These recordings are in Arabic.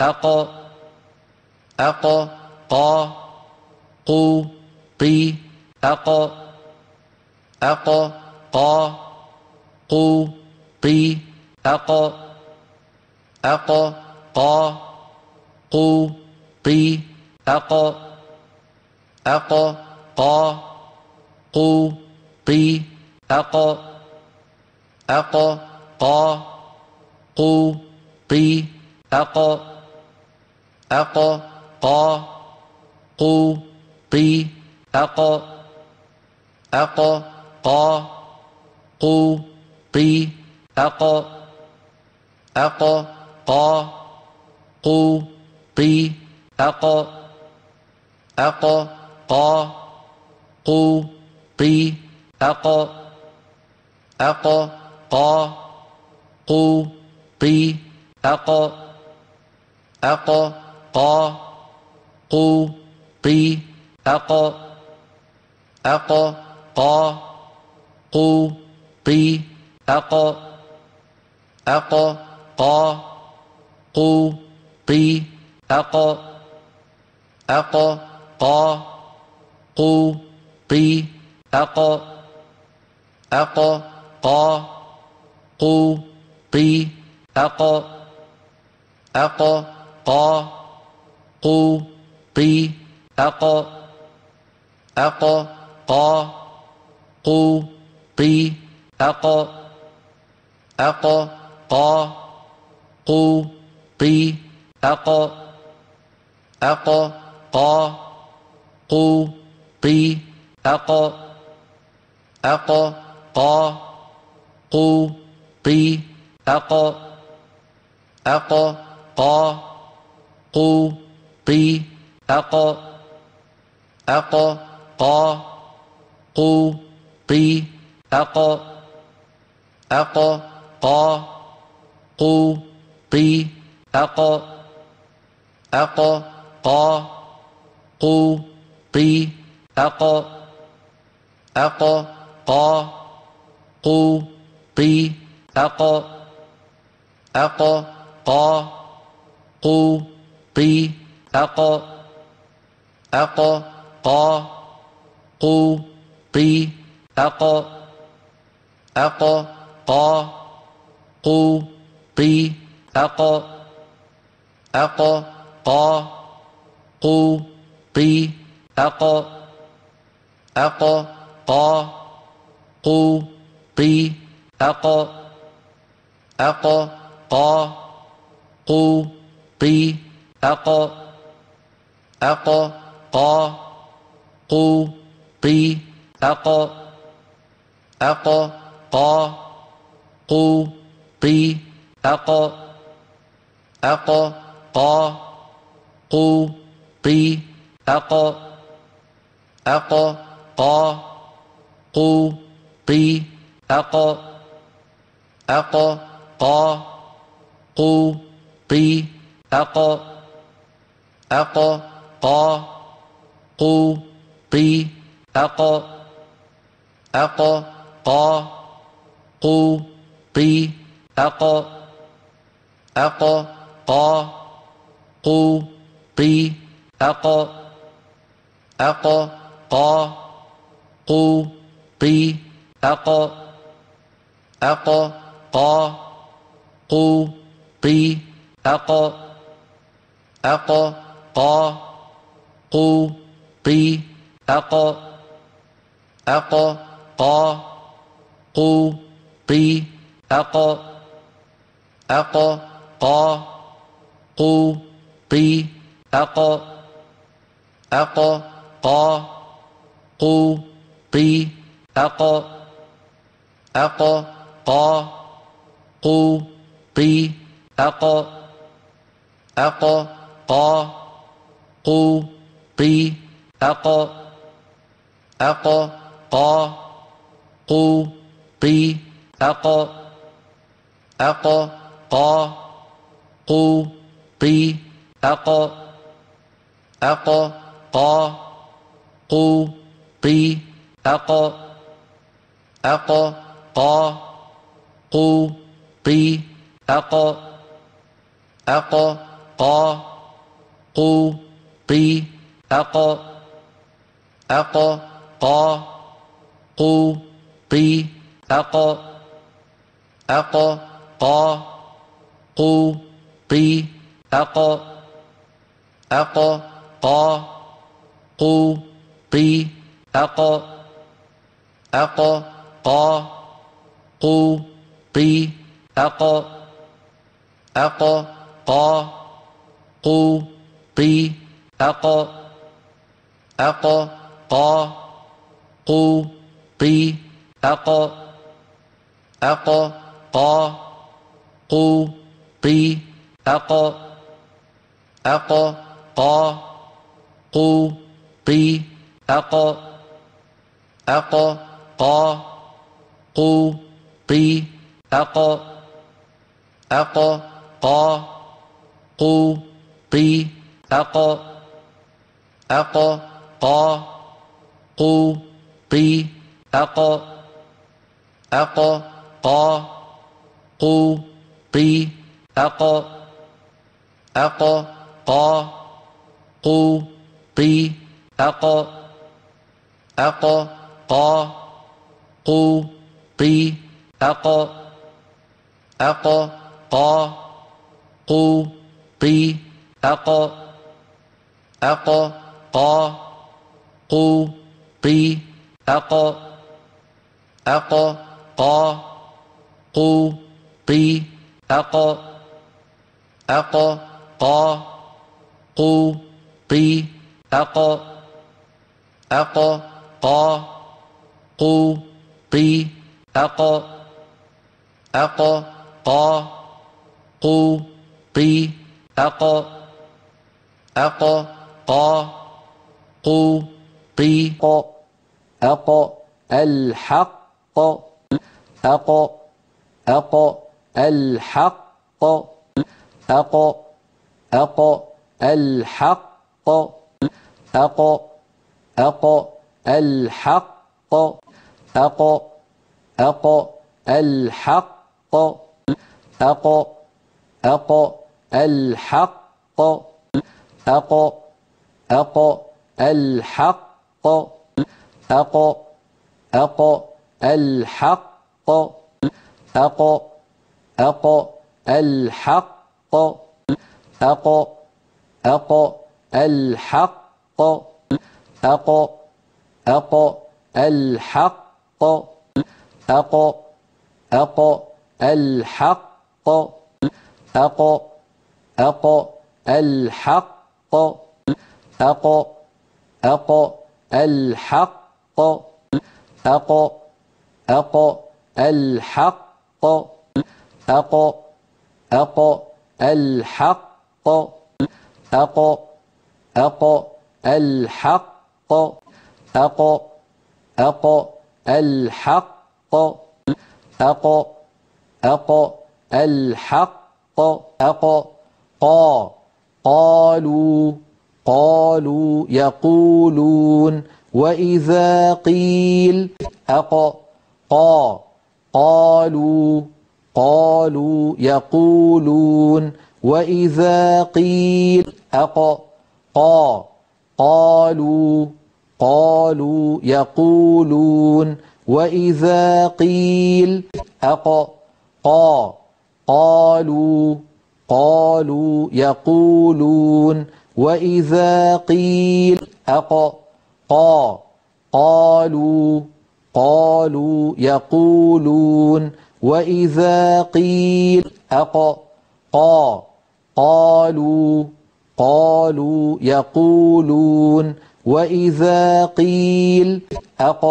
أق أق قا قو قي أق أق قا قو قي أق أق قا قو قي أق أق قا قو قي أق أق قا قو قي أق أق قا قو قي أق أق قا قو قي أق أق قا قو قي أق أق قا قو قي أق أق قا قو قي أق أق ق قو ق أق أق ق قو ق أق أق ق قو ق أق أق ق ق ق أق أق ق ق ق أق أق ق قو قي أق أق قا قو قي أق أق قا قو قي أق أق قا قو قي أق أق قا قو قي أق أق قا قو قي أق أق قا قو قي أق أق قا قو قي أق أق قا قو قي أق أق قا قو قي أق أق قا قو قي أق أق قا قو قي أق أق قا قو قي أق أق قا قو قي أق أق قا قو قي أق أق قا قو قي أق أق قا قو قي أق أق قا قو قي أق أق قا قو قي أق أق قا قو قي أق أق قا قو قي أق أق ق قو ط أق أق ق قو ط أق أق ق قو ط أق أق ق ق ط أق أق ق ق ط أق أق ق قو قي أق أق قا قو قي أق أق قا قو قي أق أق قا قو قي أق أق قا قو قي أق أق قا قو قي أق أق قا قو قي أق أق قا قو قي أق أق قا قو قي أق أق قا قو قي أق أق قا قو قي أق أق قا قو قي أق أق قا قو قي أق أق قا قو قي أق أق قا قو قي أق أق قا قو قي أق أق قا قو قي أق أق قا قو قي أق أق قا قو قي أق أق قا قو قي أق أق قا قو قي أق أق ق قو ق أق أق ق ق ق أق أق ق ق ق أق أق ق ق ق أق أق ق ق ق أق أق ق قو قي أق أق قا قو قي أق أق قا قو قي أق أق قا قو قي أق أق قا قو قي أق أق قا قو قيق أق الحق أق أق الحق أق أق الحق أق أق الحق أق أق الحق أق أق الحق أق أق الحق الحق أق أق الحق أق أق الحق أق أق الحق أق أق الحق أق أق الحق أق أق الحق أق أق الحق أق أق الحق أق أق الحق أق أق الحق أق أق الحق أق أق الحق أق قا قالوا قالوا يقولون وإذا قيل أق قا قالوا قالوا يقولون وإذا قيل أق قا قالوا قالوا يقولون وإذا قيل أق قا قالوا قالوا يقولون وإذا قيل أق قا قالوا قالوا يقولون وإذا قيل أق قا قالوا قالوا يقولون وإذا قيل أق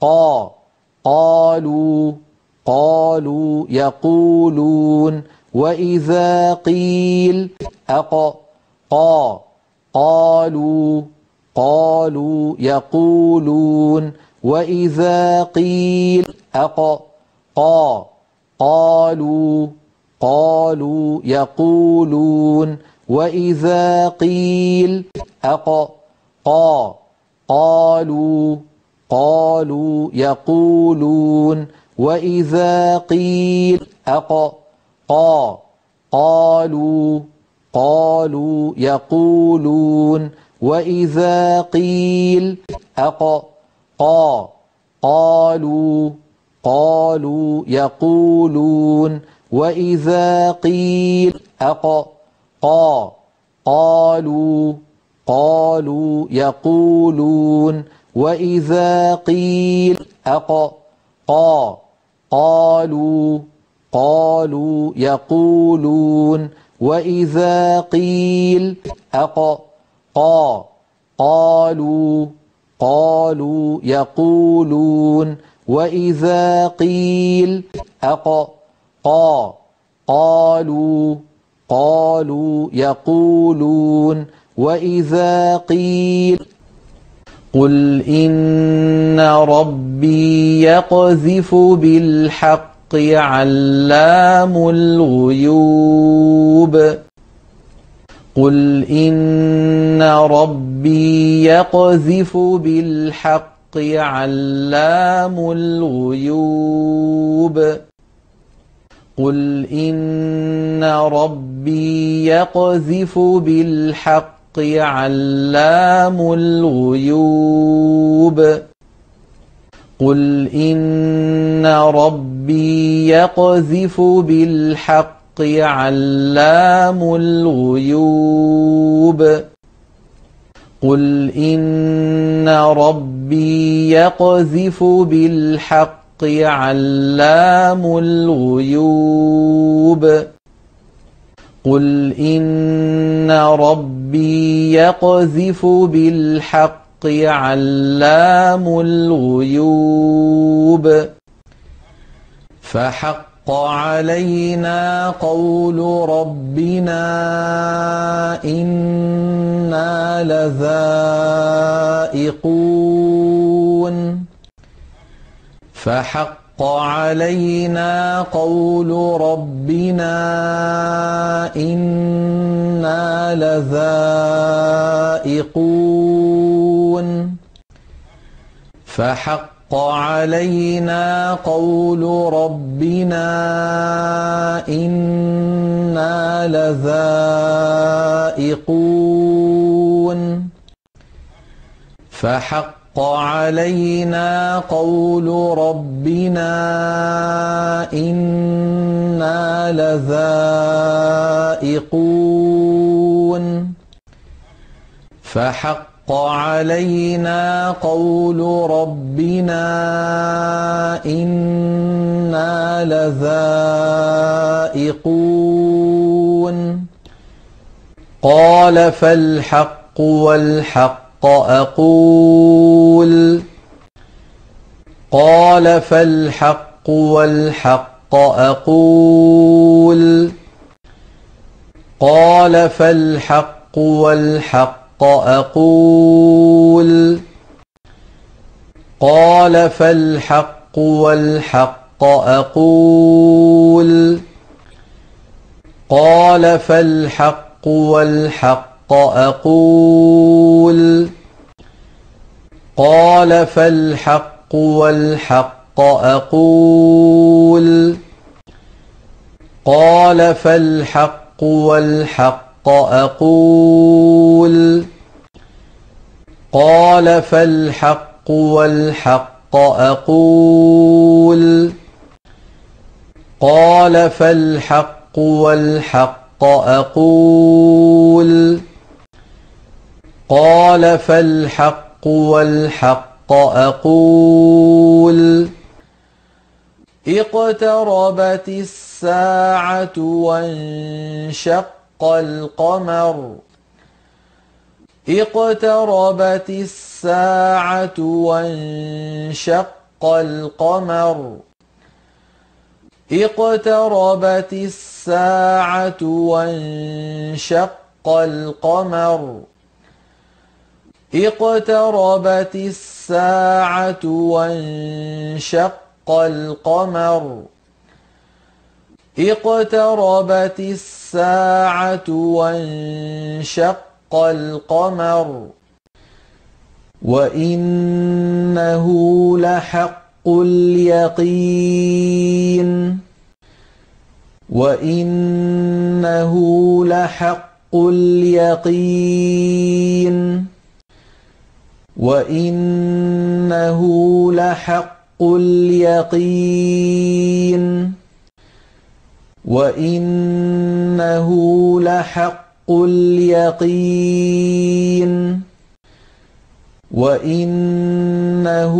قا قالوا قالوا يقولون وإذا قيل أق قا قالوا قالوا يقولون وإذا قيل أق قا قالوا قالوا يقولون وإذا قيل أق قا قالوا قالوا يقولون وإذا قيل أق قا قالوا قالوا يقولون وإذا قيل أق قا قالوا قالوا يقولون وإذا قيل أق قا قالوا قالوا يقولون وإذا قيل أق قا قالوا قالوا يقولون وإذا قيل أق قا قالوا قالوا يقولون وإذا قيل أق قا قالوا قالوا يقولون وإذا قيل قل إن ربي يقذف بالحق الحق علام الغيوب قل إن ربي يقذف بالحق علام الغيوب قل إن ربي يقذف بالحق علام الغيوب قل إن ربي يقذف بالحق علام الغيوب قل إن ربي يقذف بالحق علام الغيوب قل إن ربي يقذف بالحق الحق علام الغيوب فحق علينا قول ربنا إنا لذائقون فحق علينا قول ربنا إنا لذائقون يعملون فحق علينا قول ربنا إنا لذائقون فحق علينا قول ربنا إنا لذائقون فحق حق علينا قول ربنا إنا لذائقون قال فالحق والحق أقول قال فالحق والحق أقول قال فالحق والحق الحق أقول قال فالحق والحق أقول قال فالحق والحق أقول قال فالحق والحق أقول قال فالحق والحق أقول قال فالحق والحق أقول قال فالحق والحق أقول قال فالحق والحق أقول اقتربت الساعة وانشق وانشق القمر اقتربت الساعة وانشق القمر اقتربت الساعة وانشق القمر اقتربت الساعة وانشق القمر اقتربت الساعة وانشق القمر وإنه لحق اليقين وإنه لحق اليقين وإنه لحق اليقين وإنه لحق اليقين وإنه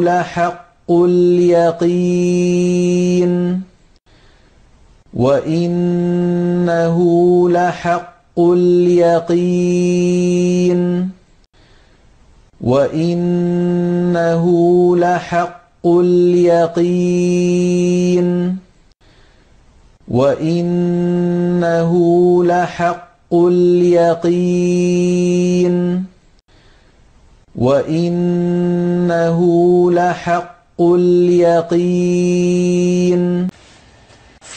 لحق اليقين وإنه لحق اليقين وإنه لحق اليقين وإنه لحق اليقين وإنه لحق اليقين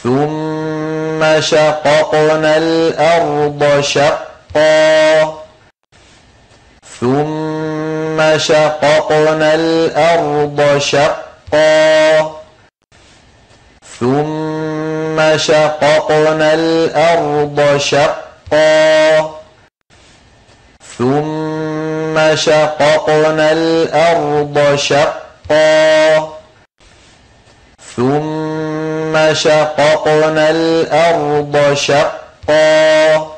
ثم شققنا الأرض شقا ثم شققنا الأرض شقا ثم ثم شققنا الأرض شقا ثم شققنا الأرض شقا ثم شققنا الأرض شقا